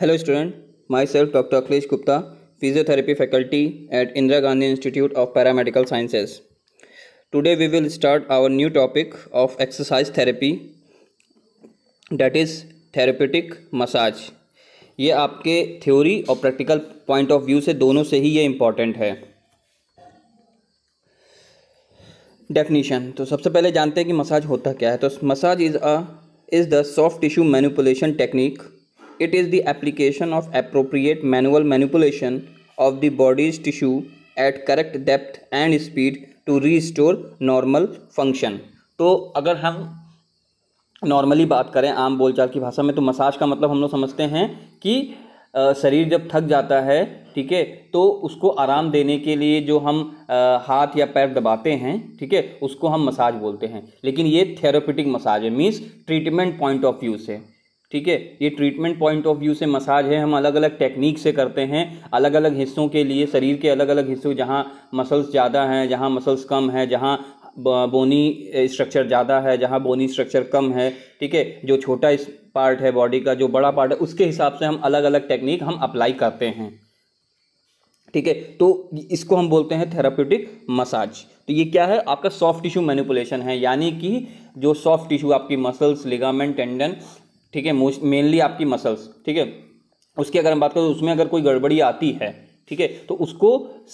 Hello student my self doctor Akhilesh Gupta physiotherapy faculty at Indira Gandhi institute of paramedical sciences today we will start our new topic of exercise therapy that is therapeutic massage ये आपके theory और practical point of view से दोनों से ही ये important है definition तो सबसे पहले जानते हैं कि मसाज होता क्या है तो massage is a is the soft tissue manipulation technique It is the application of appropriate manual manipulation of the body's tissue at correct depth and speed to restore normal function. तो अगर हम normally बात करें आम बोलचाल की भाषा में तो मसाज का मतलब हम लोग समझते हैं कि शरीर जब थक जाता है ठीक है तो उसको आराम देने के लिए जो हम आ, हाथ या पैर दबाते हैं ठीक है उसको हम मसाज बोलते हैं लेकिन ये थेरोपिटिक मसाज है means treatment point of view से ठीक है ये ट्रीटमेंट पॉइंट ऑफ व्यू से मसाज है हम अलग अलग टेक्निक से करते हैं अलग अलग हिस्सों के लिए शरीर के अलग अलग हिस्सों जहाँ मसल्स ज़्यादा हैं जहाँ मसल्स कम हैं जहाँ बोनी स्ट्रक्चर ज़्यादा है जहाँ बोनी स्ट्रक्चर कम है ठीक है जो छोटा इस पार्ट है बॉडी का जो बड़ा पार्ट है उसके हिसाब से हम अलग अलग टेक्निक हम अप्लाई करते हैं ठीक है तो इसको हम बोलते हैं थेरापटिक मसाज तो ये क्या है आपका सॉफ्ट टिश्यू मैनिपुलेशन है यानी कि जो सॉफ्ट टिश्यू आपकी मसल्स लिगामेंट टेंडन ठीक है मेनली आपकी मसल्स ठीक है उसकी अगर हम बात करें उसमें अगर कोई गड़बड़ी आती है ठीक है तो उसको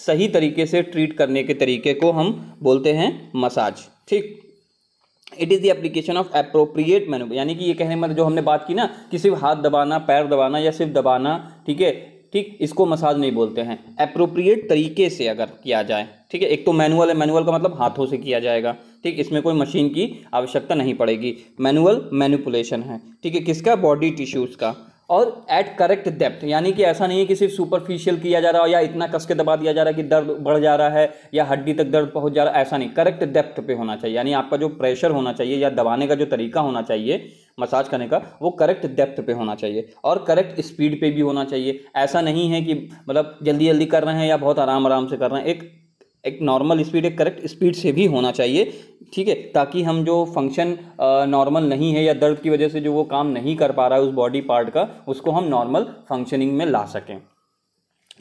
सही तरीके से ट्रीट करने के तरीके को हम बोलते हैं मसाज ठीक it is the application of appropriate manual यानी कि ये कहने मतलब जो हमने बात की ना कि सिर्फ हाथ दबाना पैर दबाना या सिर्फ दबाना ठीक है ठीक इसको मसाज नहीं बोलते हैं अप्रोप्रिएट तरीके से अगर किया जाए ठीक है एक तो मैनुअल है मैनुअल का मतलब हाथों से किया जाएगा ठीक इसमें कोई मशीन की आवश्यकता नहीं पड़ेगी मैनुअल मैनिपुलेशन है ठीक है किसका बॉडी टिश्यूज़ का और एट करेक्ट डेप्थ यानी कि ऐसा नहीं है कि सिर्फ सुपरफिशियल किया जा रहा है या इतना कस के दबा दिया जा रहा है कि दर्द बढ़ जा रहा है या हड्डी तक दर्द पहुंच जा रहा है ऐसा नहीं करेक्ट डेप्थ पे होना चाहिए यानी आपका जो प्रेशर होना चाहिए या दबाने का जो तरीका होना चाहिए मसाज करने का वो करेक्ट डेप्थ पे होना चाहिए और करेक्ट स्पीड पे भी होना चाहिए ऐसा नहीं है कि मतलब जल्दी जल्दी कर रहे हैं या बहुत आराम आराम से कर रहे हैं एक एक नॉर्मल स्पीड एक करेक्ट स्पीड से भी होना चाहिए ठीक है ताकि हम जो फंक्शन नॉर्मल नहीं है या दर्द की वजह से जो वो काम नहीं कर पा रहा है उस बॉडी पार्ट का उसको हम नॉर्मल फंक्शनिंग में ला सकें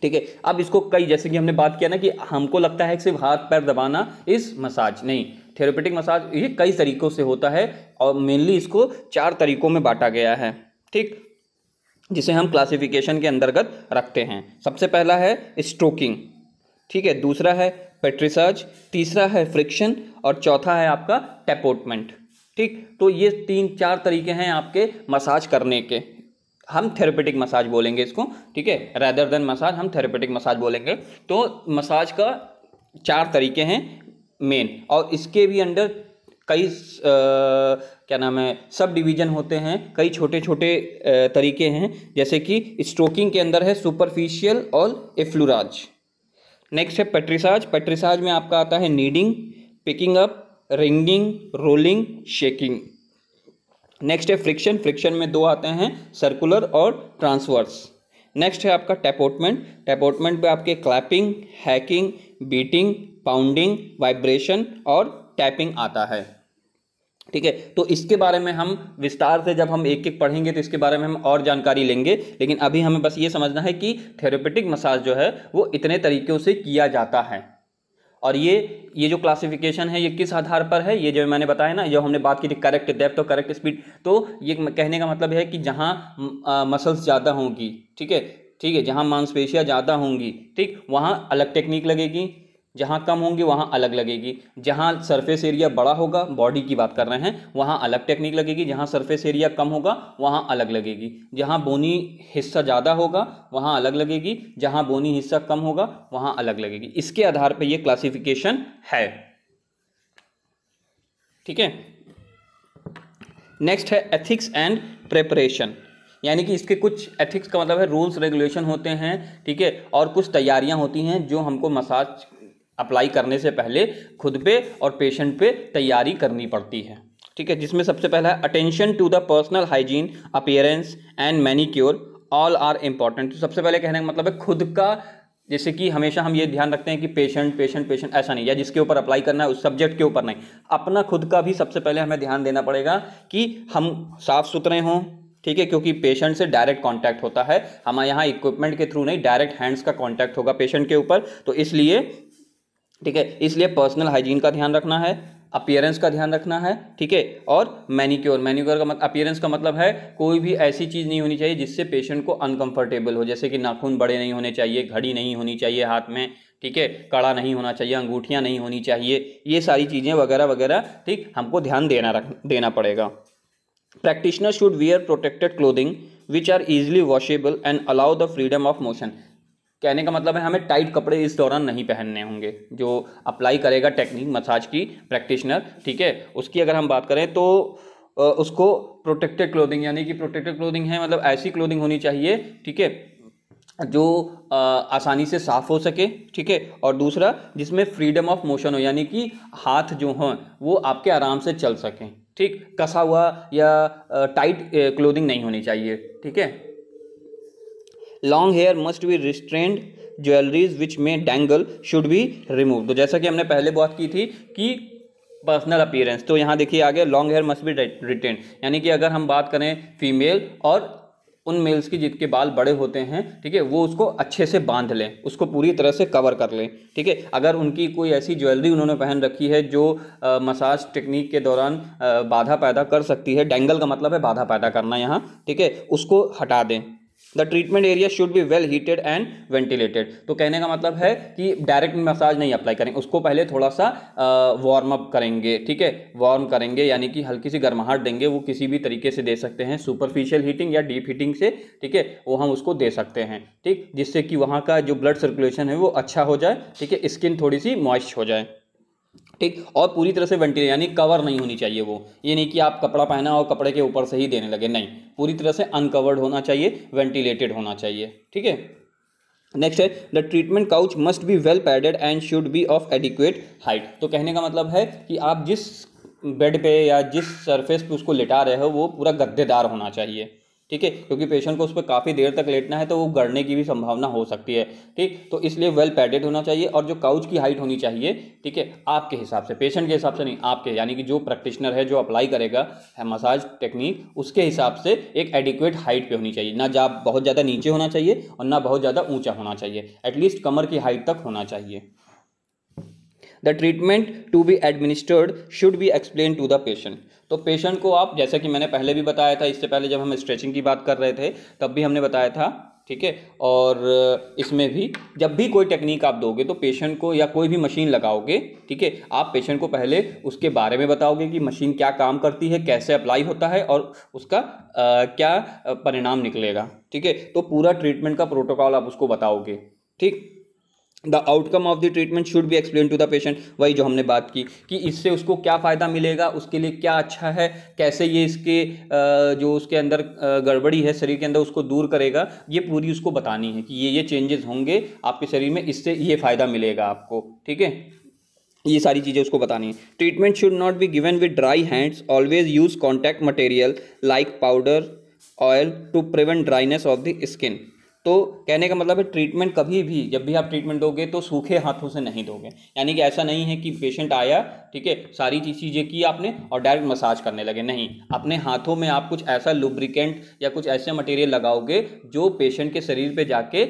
ठीक है अब इसको कई जैसे कि हमने बात किया ना कि हमको लगता है कि सिर्फ हाथ पैर दबाना इस मसाज नहीं थेरोपेटिक मसाज ये कई तरीकों से होता है और मेनली इसको चार तरीकों में बांटा गया है ठीक जिसे हम क्लासिफिकेशन के अंतर्गत रखते हैं सबसे पहला है स्ट्रोकिंग ठीक है दूसरा है पेट्रिसर्ज तीसरा है फ्रिक्शन और चौथा है आपका टेपोटमेंट ठीक तो ये तीन चार तरीके हैं आपके मसाज करने के हम थेरेपेटिक मसाज बोलेंगे इसको ठीक है रैदर देन मसाज हम थेरेपेटिक मसाज बोलेंगे तो मसाज का चार तरीके हैं मेन और इसके भी अंडर कई आ, क्या नाम है सब डिवीजन होते हैं कई छोटे छोटे तरीके हैं जैसे कि स्ट्रोकिंग के अंदर है सुपरफिशियल और एफ्लूराज नेक्स्ट है पेट्रिसाज पेट्रिसाज में आपका आता है kneading picking up wringing rolling shaking next है फ्रिक्शन फ्रिक्शन में दो आते हैं सर्कुलर और ट्रांसवर्स नेक्स्ट है आपका टैपोटमेंट टैपोटमेंट में आपके clapping hacking beating pounding vibration और टैपिंग आता है ठीक है तो इसके बारे में हम विस्तार से जब हम एक एक पढ़ेंगे तो इसके बारे में हम और जानकारी लेंगे लेकिन अभी हमें बस ये समझना है कि थेरोपेटिक मसाज जो है वो इतने तरीक़ों से किया जाता है और ये ये जो क्लासिफिकेशन है ये किस आधार पर है ये जो मैंने बताया ना जो हमने बात की थी करेक्ट डेप्थ और करेक्ट स्पीड तो ये कहने का मतलब है कि जहाँ मसल्स ज़्यादा होंगी ठीक है ठीक है जहाँ मांसपेशियाँ ज़्यादा होंगी ठीक वहाँ अलग टेक्निक लगेगी जहाँ कम होंगे वहाँ अलग लगेगी जहाँ सरफेस एरिया बड़ा होगा बॉडी की बात कर रहे हैं वहाँ अलग टेक्निक लगेगी जहाँ सरफेस एरिया कम होगा वहाँ अलग लगेगी जहाँ बोनी हिस्सा ज़्यादा होगा वहाँ अलग लगेगी जहाँ बोनी हिस्सा कम होगा वहाँ अलग लगेगी इसके आधार पर यह क्लासिफिकेशन है ठीक है नेक्स्ट है एथिक्स एंड प्रेपरेशन यानी कि इसके कुछ एथिक्स का मतलब है रूल्स रेगुलेशन होते हैं ठीक है और कुछ तैयारियां होती हैं जो हमको मसाज अप्लाई करने से पहले खुद पे और पेशेंट पे तैयारी करनी पड़ती है ठीक है जिसमें सबसे पहला attention to the personal hygiene appearance and cure all are important सबसे पहले कहने का मतलब है खुद का जैसे कि हमेशा हम ये ध्यान रखते हैं कि पेशेंट पेशेंट पेशेंट ऐसा नहीं या जिसके ऊपर अप्लाई करना है उस सब्जेक्ट के ऊपर नहीं अपना खुद का भी सबसे पहले हमें ध्यान देना पड़ेगा कि हम साफ़ सुथरे हों ठीक है क्योंकि पेशेंट से डायरेक्ट कांटेक्ट होता है हमारे यहाँ इक्विपमेंट के थ्रू नहीं डायरेक्ट हैंड्स का कांटेक्ट होगा पेशेंट के ऊपर तो इसलिए ठीक है इसलिए पर्सनल हाइजीन का ध्यान रखना है अपियरेंस का ध्यान रखना है ठीक है और मैनिक्योर मैनिक्योर का मतलब अपियरेंस का मतलब है कोई भी ऐसी चीज़ नहीं होनी चाहिए जिससे पेशेंट को अनकंफर्टेबल हो जैसे कि नाखून बड़े नहीं होने चाहिए घड़ी नहीं होनी चाहिए हाथ में ठीक है कड़ा नहीं होना चाहिए अंगूठियाँ नहीं होनी चाहिए ये सारी चीज़ें वगैरह वगैरह ठीक हमको ध्यान देना रख देना पड़ेगा practitioner should wear protected clothing which are easily washable and allow the freedom of motion कहने का मतलब है हमें टाइट कपड़े इस दौरान नहीं पहनने होंगे जो अप्लाई करेगा टेक्निक मसाज की प्रैक्टिशनर ठीक है उसकी अगर हम बात करें तो उसको प्रोटेक्टेड क्लोथिंग यानी कि प्रोटेक्टेड क्लोथिंग है मतलब ऐसी क्लोथिंग होनी चाहिए ठीक है जो आ, आसानी से साफ़ हो सके ठीक है और दूसरा जिसमें फ्रीडम ऑफ मोशन हो यानी कि हाथ जो हों वो आपके आराम से चल सकें ठीक कसा हुआ या टाइट क्लोथिंग नहीं होनी चाहिए ठीक है long hair must be restrained jewelleries which may dangle should be remove तो जैसा कि हमने पहले बात की थी कि पर्सनल अपीयरेंस तो यहाँ देखिए आगे long hair must be retained यानी कि अगर हम बात करें फीमेल और उन मेल्स की जिनके बाल बड़े होते हैं ठीक है वो उसको अच्छे से बांध लें उसको पूरी तरह से कवर कर लें ठीक है अगर उनकी कोई ऐसी ज्वेलरी उन्होंने पहन रखी है जो आ, मसाज टेक्निक के दौरान आ, बाधा पैदा कर सकती है डेंगल का मतलब है बाधा पैदा करना यहाँ ठीक है उसको हटा दें the treatment area should be well heated and ventilated तो कहने का मतलब है कि डायरेक्ट मसाज नहीं अप्लाई करेंगे उसको पहले थोड़ा सा वार्म अप करेंगे ठीक है वार्म करेंगे यानी कि हल्की सी गर्माहट देंगे वो किसी भी तरीके से दे सकते हैं सुपरफिशियल हीटिंग या डीप हीटिंग से ठीक है वो हम उसको दे सकते हैं ठीक जिससे कि वहाँ का जो ब्लड सर्कुलेशन है वो अच्छा हो जाए ठीक है स्किन थोड़ी सी मॉइस्ट हो जाए ठीक और पूरी तरह से वेंटिलेट यानी कवर नहीं होनी चाहिए वो ये नहीं कि आप कपड़ा पहना और कपड़े के ऊपर से ही देने लगे नहीं पूरी तरह से अनकवर्ड होना चाहिए वेंटिलेटेड होना चाहिए ठीक है नेक्स्ट है the treatment couch must be well padded and should be of adequate height तो कहने का मतलब है कि आप जिस बेड पे या जिस सरफेस पे उसको लिटा रहे हो वो पूरा गद्देदार होना चाहिए ठीक है क्योंकि पेशेंट को उस पर काफ़ी देर तक लेटना है तो वो गड़ने की भी संभावना हो सकती है ठीक तो इसलिए वेल पैडेड होना चाहिए और जो काउच की हाइट होनी चाहिए ठीक है आपके हिसाब से पेशेंट के हिसाब से नहीं आपके यानी कि जो प्रैक्टिशनर है जो अप्लाई करेगा मसाज टेक्निक उसके हिसाब से एक एडिक्वेट हाइट पर होनी चाहिए ना जा बहुत ज़्यादा नीचे होना चाहिए और ना बहुत ज़्यादा ऊँचा होना चाहिए एटलीस्ट कमर की हाइट तक होना चाहिए the treatment to be administered should be explain to the patient तो पेशेंट को आप जैसा कि मैंने पहले भी बताया था इससे पहले जब हम स्ट्रेचिंग की बात कर रहे थे तब भी हमने बताया था ठीक है और इसमें भी जब भी कोई टेक्निक आप दोगे तो पेशेंट को या कोई भी मशीन लगाओगे ठीक है आप पेशेंट को पहले उसके बारे में बताओगे कि मशीन क्या काम करती है कैसे अप्लाई होता है और उसका आ, क्या परिणाम निकलेगा ठीक है तो पूरा ट्रीटमेंट का प्रोटोकॉल आप उसको बताओगे ठीक the outcome of the treatment should be explain to the patient वही जो हमने बात की कि इससे उसको क्या फ़ायदा मिलेगा उसके लिए क्या अच्छा है कैसे ये इसके जो उसके अंदर गड़बड़ी है शरीर के अंदर उसको दूर करेगा ये पूरी उसको बतानी है कि ये ये चेंजेस होंगे आपके शरीर में इससे ये फ़ायदा मिलेगा आपको ठीक है ये सारी चीज़ें उसको बतानी है treatment should not be given with dry hands always use contact material like powder oil to prevent dryness of the skin तो कहने का मतलब है ट्रीटमेंट कभी भी जब भी आप ट्रीटमेंट दोगे तो सूखे हाथों से नहीं दोगे यानी कि ऐसा नहीं है कि पेशेंट आया ठीक है सारी चीज़ें की आपने और डायरेक्ट मसाज करने लगे नहीं अपने हाथों में आप कुछ ऐसा लुब्रिकेंट या कुछ ऐसे मटेरियल लगाओगे जो पेशेंट के शरीर पे जाके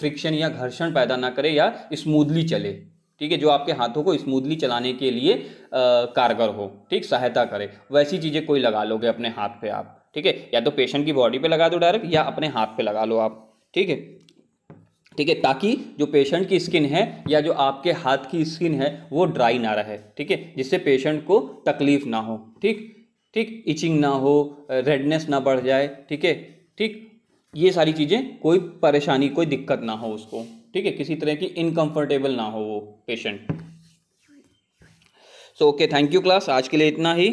फ्रिक्शन या घर्षण पैदा ना करे या स्मूदली चले ठीक है जो आपके हाथों को स्मूदली चलाने के लिए आ, कारगर हो ठीक सहायता करे वैसी चीज़ें कोई लगा लोगे अपने हाथ पे आप ठीक है या तो पेशेंट की बॉडी पे लगा दो डायरेक्ट या अपने हाथ पे लगा लो आप ठीक है ठीक है ताकि जो पेशेंट की स्किन है या जो आपके हाथ की स्किन है वो ड्राई ना रहे ठीक है जिससे पेशेंट को तकलीफ ना हो ठीक ठीक इचिंग ना हो रेडनेस ना बढ़ जाए ठीक है ठीक ये सारी चीज़ें कोई परेशानी कोई दिक्कत ना हो उसको ठीक है किसी तरह की इनकम्फर्टेबल ना हो वो patient so okay thank you class आज के लिए इतना ही